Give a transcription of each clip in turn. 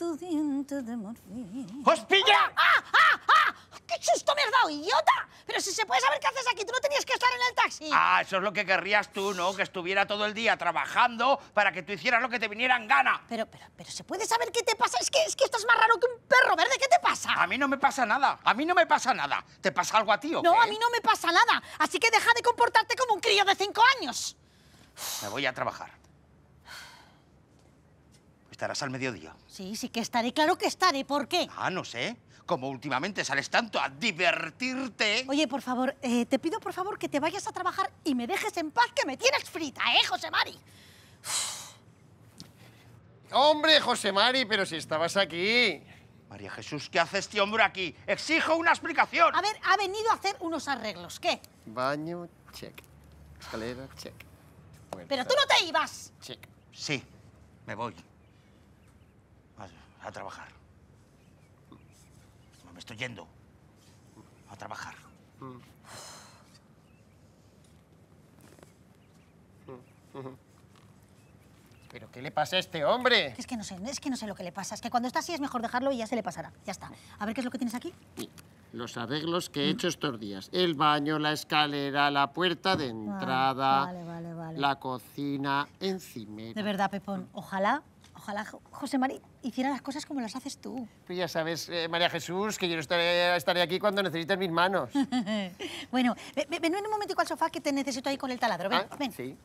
tu diente ah, ¡Ah! ¡Ah! ¡Ah! ¡Qué susto me has dado, idiota! Pero si se puede saber qué haces aquí, tú no tenías que estar en el taxi. Ah, eso es lo que querrías tú, ¿no? Que estuviera todo el día trabajando para que tú hicieras lo que te viniera en gana. Pero, pero, pero, ¿se puede saber qué te pasa? Es que, es que estás más raro que un perro verde. ¿Qué te pasa? A mí no me pasa nada. A mí no me pasa nada. ¿Te pasa algo a ti o qué? No, a mí no me pasa nada. Así que deja de comportarte como un crío de cinco años. Me voy a trabajar estarás al mediodía. Sí, sí que estaré, claro que estaré. ¿Por qué? Ah, no sé. Como últimamente sales tanto a divertirte... Oye, por favor, eh, te pido por favor que te vayas a trabajar y me dejes en paz que me tienes frita, ¿eh, José Mari? Hombre, José Mari, pero si estabas aquí. María Jesús, ¿qué hace este hombre aquí? Exijo una explicación. A ver, ha venido a hacer unos arreglos. ¿Qué? Baño, check. Escalera, check. Pero tú no te ibas. Check. Sí, me voy. A, trabajar. Me estoy yendo. A trabajar. ¿Pero qué le pasa a este hombre? Es que no sé, es que no sé lo que le pasa. Es que cuando está así es mejor dejarlo y ya se le pasará. Ya está. A ver qué es lo que tienes aquí. Los arreglos que he hecho estos días. El baño, la escalera, la puerta de ah, entrada, la cocina, encima. De verdad, Pepón, ojalá Ojalá José María hiciera las cosas como las haces tú. Pues ya sabes, eh, María Jesús, que yo estaré, estaré aquí cuando necesites mis manos. bueno, ven, un momento al sofá que te necesito ahí con el taladro. Ven, ah, Sí.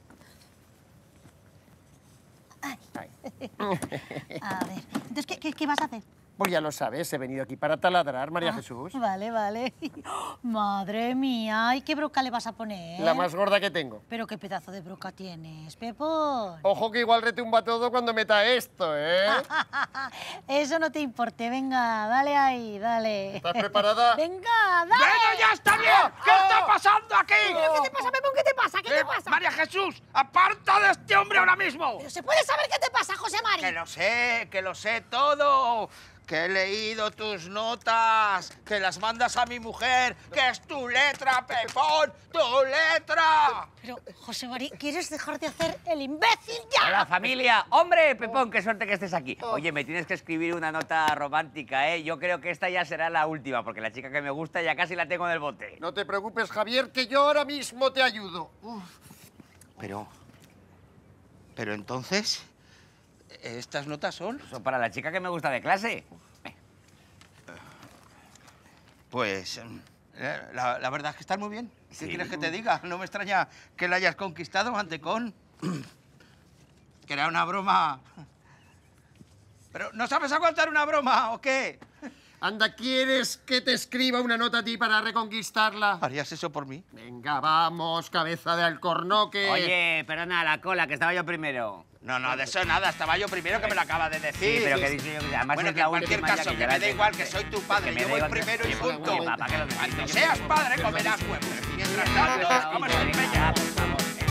Ay. a ver, entonces, qué vas a hacer? Pues ya lo sabes, he venido aquí para taladrar, María ah, Jesús. Vale, vale. Madre mía, ¿y qué broca le vas a poner? La más gorda que tengo. Pero qué pedazo de broca tienes, Pepo. Ojo que igual retumba todo cuando meta esto, ¿eh? Eso no te importe, venga, dale ahí, dale. ¿Estás preparada? ¡Venga, dale! ¡Venga, ya está bien! ¿Qué está pasando aquí? ¿Qué te pasa, Pepo? ¿Qué te pasa? ¿Qué te eh, pasa? María Jesús, aparta de este hombre ahora mismo. ¿Pero se puede saber qué te pasa, José María? Que lo sé, que lo sé todo que he leído tus notas, que las mandas a mi mujer, que es tu letra, Pepón, tu letra. Pero, José María, ¿quieres dejar de hacer el imbécil ya? ¡Hola, familia! ¡Hombre, Pepón, qué suerte que estés aquí! Oh. Oye, me tienes que escribir una nota romántica, ¿eh? Yo creo que esta ya será la última, porque la chica que me gusta ya casi la tengo en el bote. No te preocupes, Javier, que yo ahora mismo te ayudo. Pero... Pero entonces... ¿Estas notas son? Son para la chica que me gusta de clase. Pues... Eh, la, verdad es que están muy bien. ¿Qué quieres que te diga? No me extraña que la hayas conquistado, con... que era una broma. Pero, ¿no sabes aguantar una broma o qué? Anda, ¿quieres que te escriba una nota a ti para reconquistarla? ¿Harías eso por mí? Venga, vamos, cabeza de alcornoque. Oye, perdona, la cola, que estaba yo primero. No, no, de eso nada, estaba yo primero que me lo acaba de decir. Sí, pero que dice yo, además bueno, que en cualquier caso, que, me da igual que soy tu padre, que yo voy primero y punto. Cuando seas padre, comerás huevos. Mientras tanto, vamos a empeñar.